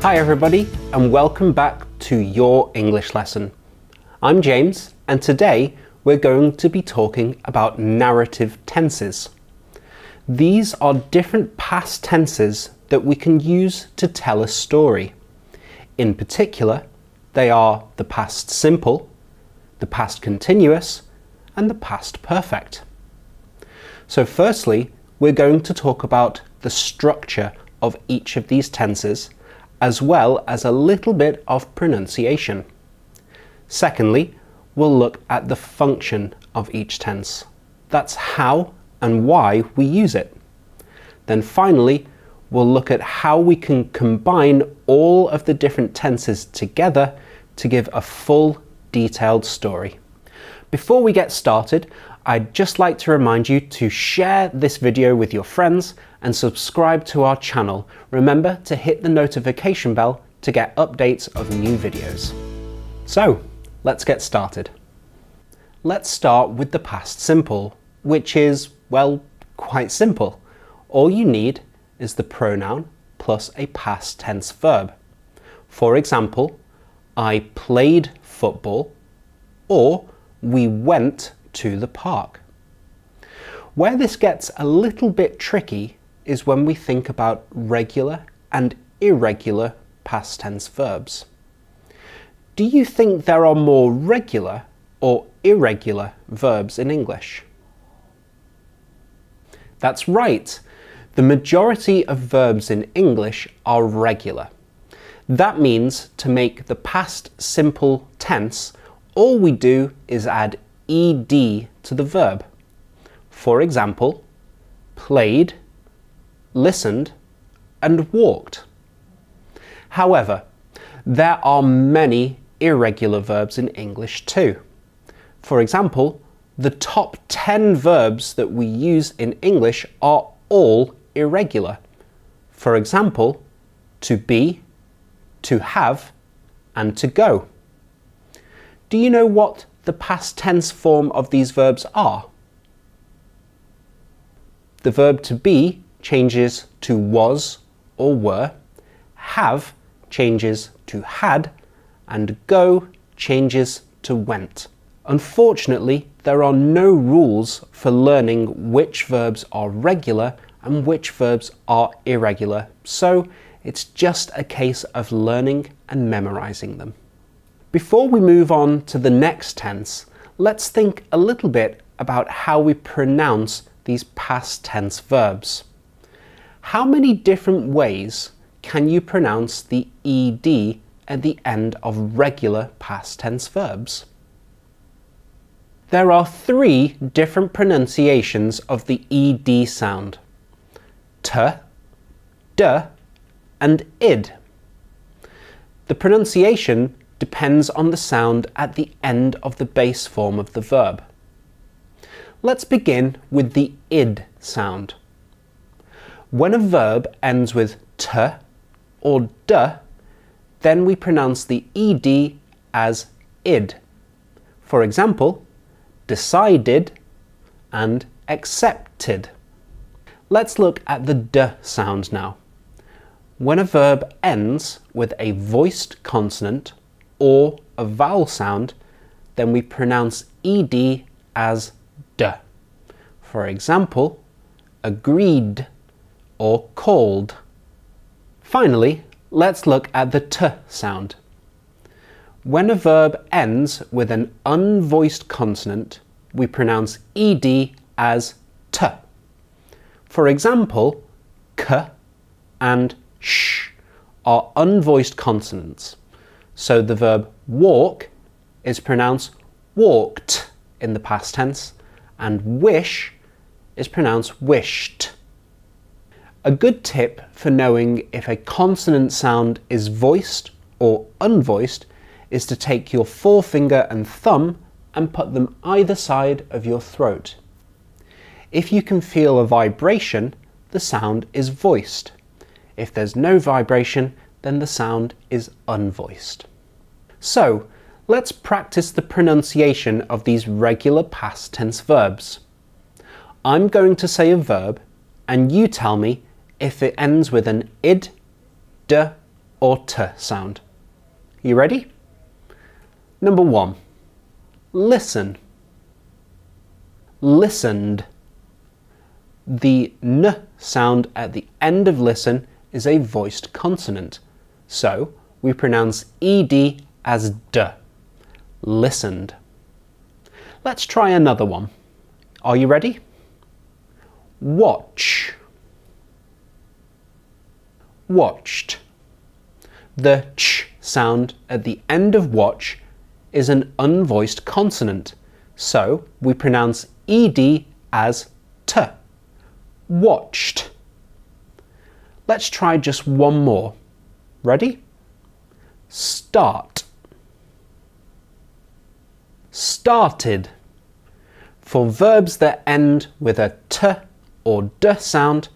Hi everybody and welcome back to your English lesson. I'm James and today we're going to be talking about narrative tenses. These are different past tenses that we can use to tell a story. In particular, they are the past simple, the past continuous, and the past perfect. So firstly, we're going to talk about the structure of each of these tenses as well as a little bit of pronunciation. Secondly, we'll look at the function of each tense. That's how and why we use it. Then finally, we'll look at how we can combine all of the different tenses together to give a full, detailed story. Before we get started, I'd just like to remind you to share this video with your friends and subscribe to our channel. Remember to hit the notification bell to get updates of new videos. So, let's get started. Let's start with the past simple, which is, well, quite simple. All you need is the pronoun plus a past tense verb. For example, I played football or we went to the park. Where this gets a little bit tricky is when we think about regular and irregular past tense verbs. Do you think there are more regular or irregular verbs in English? That's right. The majority of verbs in English are regular. That means to make the past simple tense all we do is add ed to the verb. For example, played, listened, and walked. However, there are many irregular verbs in English too. For example, the top 10 verbs that we use in English are all irregular. For example, to be, to have, and to go. Do you know what the past tense form of these verbs are? The verb to be changes to was or were, have changes to had, and go changes to went. Unfortunately, there are no rules for learning which verbs are regular and which verbs are irregular, so it's just a case of learning and memorizing them. Before we move on to the next tense, let's think a little bit about how we pronounce these past tense verbs. How many different ways can you pronounce the ed at the end of regular past tense verbs? There are three different pronunciations of the ed sound. T, D, and id. The pronunciation depends on the sound at the end of the base form of the verb. Let's begin with the id sound. When a verb ends with t or d, then we pronounce the ed as id. For example, decided and accepted. Let's look at the d sound now. When a verb ends with a voiced consonant, or a vowel sound, then we pronounce ed as d. For example, agreed or called. Finally, let's look at the t sound. When a verb ends with an unvoiced consonant, we pronounce ed as t. For example, k and sh are unvoiced consonants. So the verb walk is pronounced walked in the past tense, and wish is pronounced wished. A good tip for knowing if a consonant sound is voiced or unvoiced is to take your forefinger and thumb and put them either side of your throat. If you can feel a vibration, the sound is voiced. If there's no vibration, then the sound is unvoiced. So let's practice the pronunciation of these regular past tense verbs. I'm going to say a verb and you tell me if it ends with an id, d, or t sound. You ready? Number one, listen. Listened. The n sound at the end of listen is a voiced consonant. So we pronounce ed as d. Listened. Let's try another one. Are you ready? Watch. Watched. The ch sound at the end of watch is an unvoiced consonant, so we pronounce ed as t. Watched. Let's try just one more. Ready? Start. Started. For verbs that end with a t or d sound,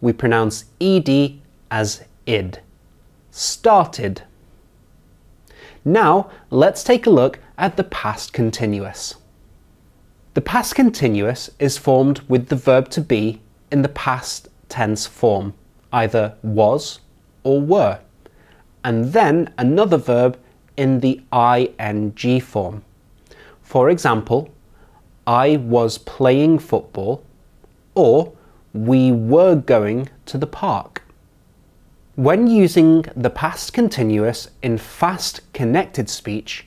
we pronounce ed as id. Started. Now, let's take a look at the past continuous. The past continuous is formed with the verb to be in the past tense form, either was or were and then another verb in the ing form. For example, I was playing football or we were going to the park. When using the past continuous in fast connected speech,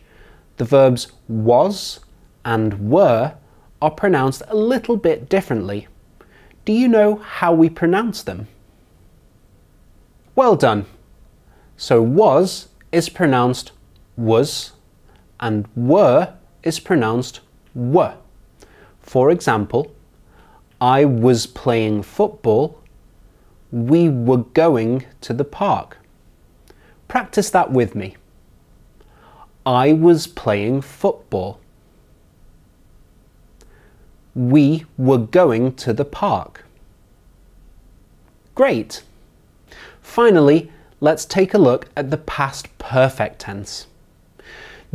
the verbs was and were are pronounced a little bit differently. Do you know how we pronounce them? Well done! So was is pronounced was and were is pronounced were. For example, I was playing football, we were going to the park. Practice that with me. I was playing football. We were going to the park. Great! Finally, let's take a look at the past perfect tense.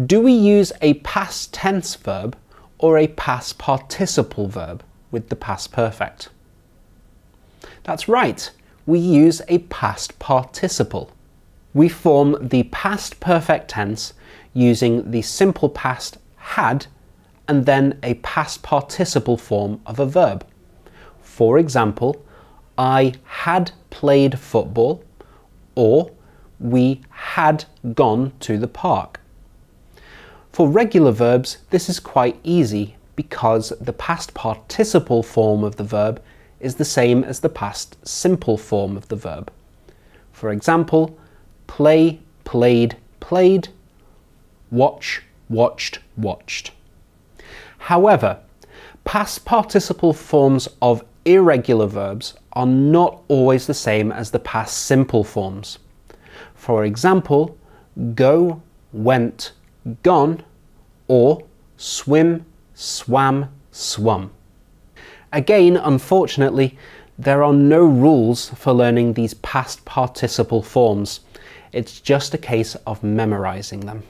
Do we use a past tense verb or a past participle verb with the past perfect? That's right, we use a past participle. We form the past perfect tense using the simple past had and then a past participle form of a verb. For example, I had played football or we had gone to the park. For regular verbs, this is quite easy because the past participle form of the verb is the same as the past simple form of the verb. For example, play, played, played, watch, watched, watched. However, past participle forms of irregular verbs are not always the same as the past simple forms. For example, go, went, gone, or swim, swam, swum. Again, unfortunately, there are no rules for learning these past participle forms. It's just a case of memorizing them.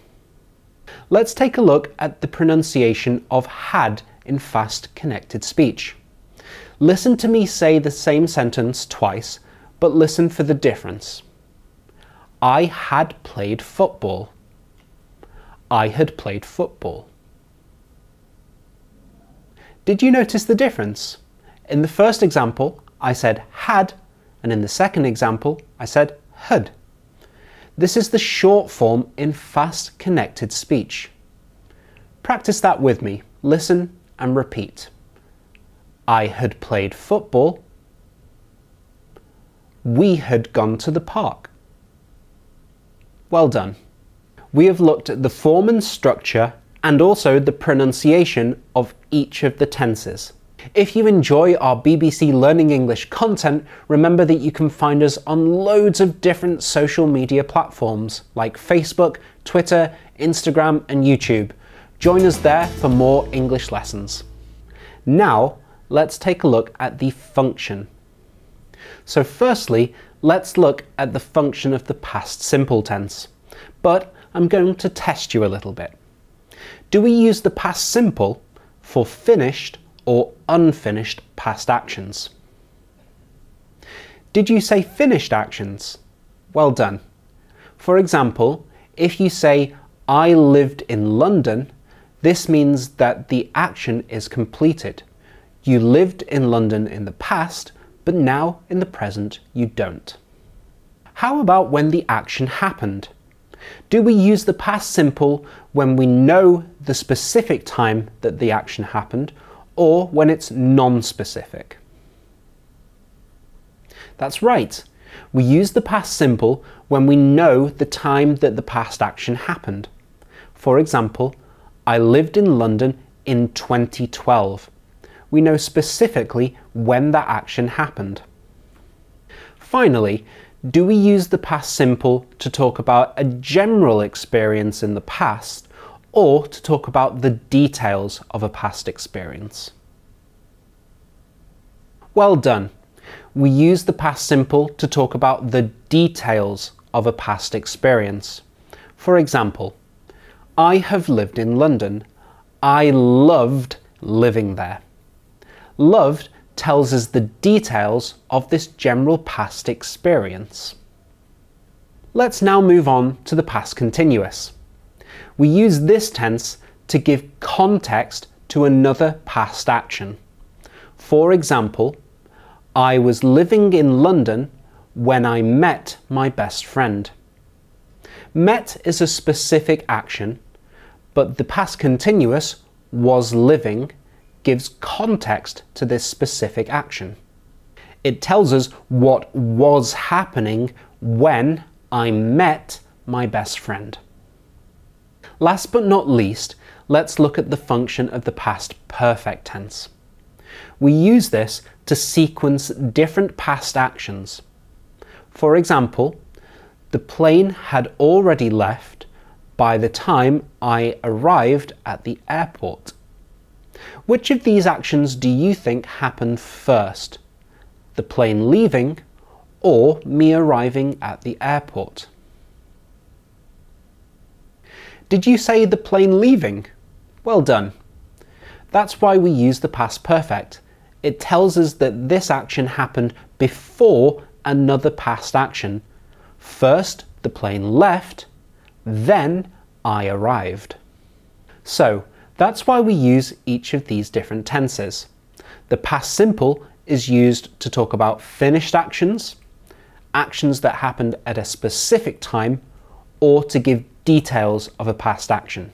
Let's take a look at the pronunciation of had in fast connected speech. Listen to me say the same sentence twice, but listen for the difference. I had played football. I had played football. Did you notice the difference? In the first example, I said had, and in the second example, I said had. This is the short form in fast connected speech. Practice that with me. Listen and repeat. I had played football. We had gone to the park. Well done. We have looked at the form and structure and also the pronunciation of each of the tenses. If you enjoy our BBC Learning English content, remember that you can find us on loads of different social media platforms like Facebook, Twitter, Instagram, and YouTube. Join us there for more English lessons. Now, let's take a look at the function. So firstly, let's look at the function of the past simple tense. But I'm going to test you a little bit. Do we use the past simple for finished or unfinished past actions? Did you say finished actions? Well done. For example, if you say, I lived in London, this means that the action is completed. You lived in London in the past, but now in the present you don't. How about when the action happened? Do we use the past simple when we know the specific time that the action happened or when it's non-specific? That's right. We use the past simple when we know the time that the past action happened. For example, I lived in London in 2012 we know specifically when that action happened. Finally, do we use the past simple to talk about a general experience in the past or to talk about the details of a past experience? Well done. We use the past simple to talk about the details of a past experience. For example, I have lived in London. I loved living there. Loved tells us the details of this general past experience. Let's now move on to the past continuous. We use this tense to give context to another past action. For example, I was living in London when I met my best friend. Met is a specific action, but the past continuous was living gives context to this specific action. It tells us what was happening when I met my best friend. Last but not least, let's look at the function of the past perfect tense. We use this to sequence different past actions. For example, the plane had already left by the time I arrived at the airport. Which of these actions do you think happened first? The plane leaving or me arriving at the airport? Did you say the plane leaving? Well done. That's why we use the past perfect. It tells us that this action happened before another past action. First, the plane left, then I arrived. So, that's why we use each of these different tenses. The past simple is used to talk about finished actions, actions that happened at a specific time, or to give details of a past action.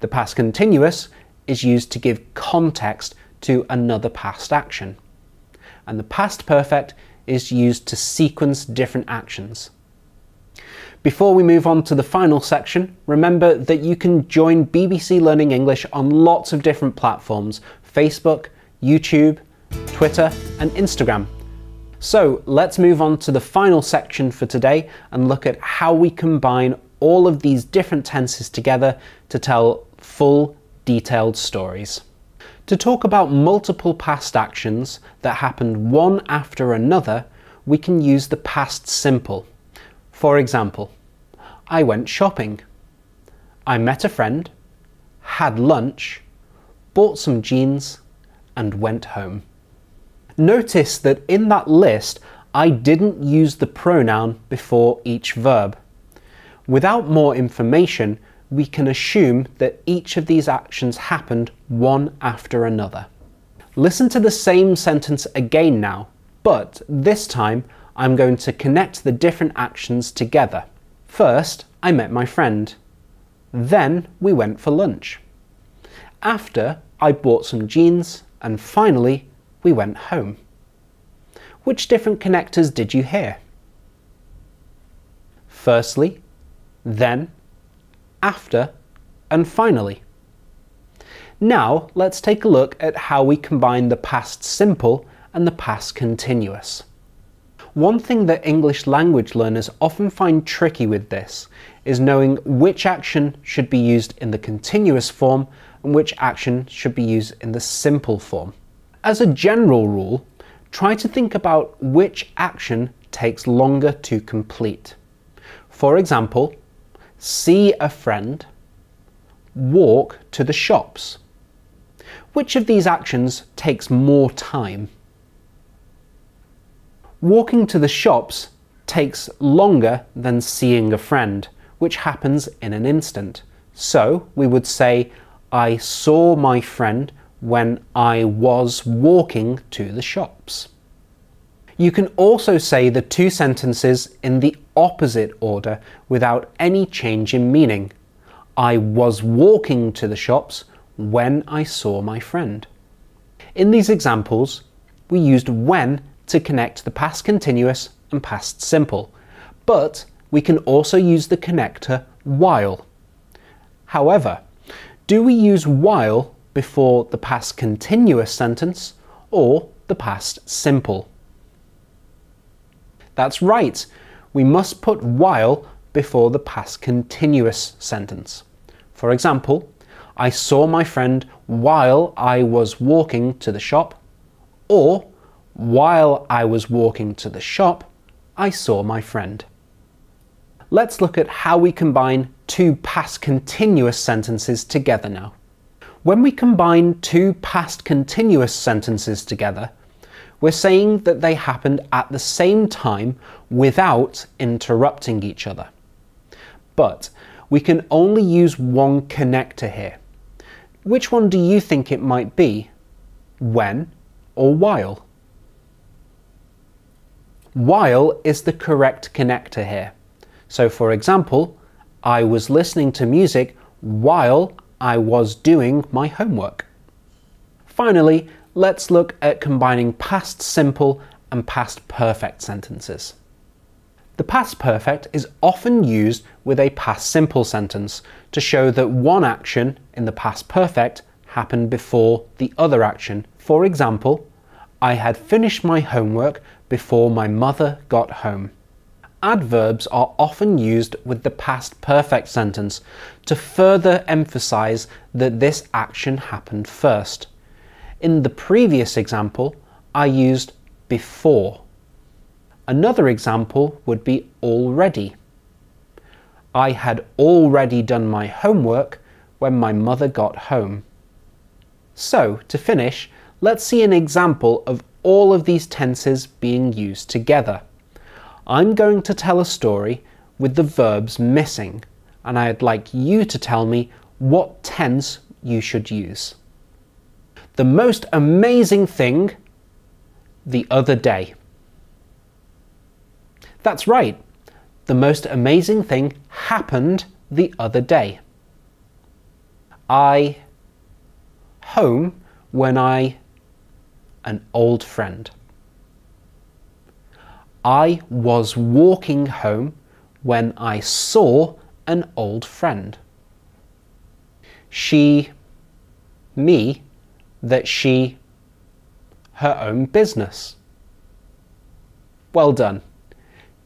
The past continuous is used to give context to another past action. And the past perfect is used to sequence different actions. Before we move on to the final section, remember that you can join BBC Learning English on lots of different platforms Facebook, YouTube, Twitter, and Instagram. So let's move on to the final section for today and look at how we combine all of these different tenses together to tell full, detailed stories. To talk about multiple past actions that happened one after another, we can use the past simple. For example, I went shopping. I met a friend, had lunch, bought some jeans, and went home. Notice that in that list, I didn't use the pronoun before each verb. Without more information, we can assume that each of these actions happened one after another. Listen to the same sentence again now, but this time I'm going to connect the different actions together. First, I met my friend. Then we went for lunch. After, I bought some jeans and finally, we went home. Which different connectors did you hear? Firstly, then, after, and finally. Now let's take a look at how we combine the past simple and the past continuous. One thing that English language learners often find tricky with this is knowing which action should be used in the continuous form and which action should be used in the simple form. As a general rule, try to think about which action takes longer to complete. For example, see a friend, walk to the shops. Which of these actions takes more time? Walking to the shops takes longer than seeing a friend, which happens in an instant. So we would say, I saw my friend when I was walking to the shops. You can also say the two sentences in the opposite order without any change in meaning. I was walking to the shops when I saw my friend. In these examples, we used when to connect the past continuous and past simple, but we can also use the connector while. However, do we use while before the past continuous sentence or the past simple? That's right, we must put while before the past continuous sentence. For example, I saw my friend while I was walking to the shop, or while I was walking to the shop, I saw my friend. Let's look at how we combine two past continuous sentences together now. When we combine two past continuous sentences together, we're saying that they happened at the same time without interrupting each other. But we can only use one connector here. Which one do you think it might be? When or while? While is the correct connector here. So for example, I was listening to music while I was doing my homework. Finally, let's look at combining past simple and past perfect sentences. The past perfect is often used with a past simple sentence to show that one action in the past perfect happened before the other action. For example, I had finished my homework before my mother got home. Adverbs are often used with the past perfect sentence to further emphasize that this action happened first. In the previous example, I used before. Another example would be already. I had already done my homework when my mother got home. So, to finish, let's see an example of all of these tenses being used together. I'm going to tell a story with the verbs missing, and I'd like you to tell me what tense you should use. The most amazing thing the other day. That's right, the most amazing thing happened the other day. I home when I an old friend. I was walking home when I saw an old friend. She, me, that she, her own business. Well done.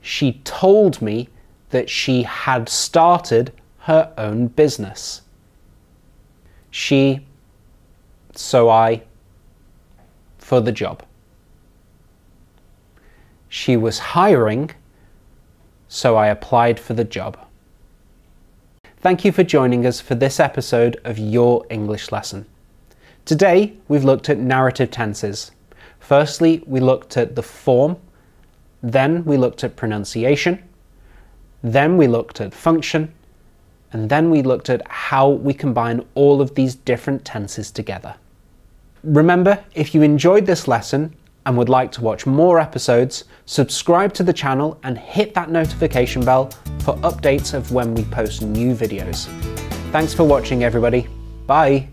She told me that she had started her own business. She, so I, for the job. She was hiring, so I applied for the job. Thank you for joining us for this episode of Your English Lesson. Today, we've looked at narrative tenses. Firstly, we looked at the form, then we looked at pronunciation, then we looked at function, and then we looked at how we combine all of these different tenses together. Remember, if you enjoyed this lesson and would like to watch more episodes, subscribe to the channel and hit that notification bell for updates of when we post new videos. Thanks for watching everybody. Bye.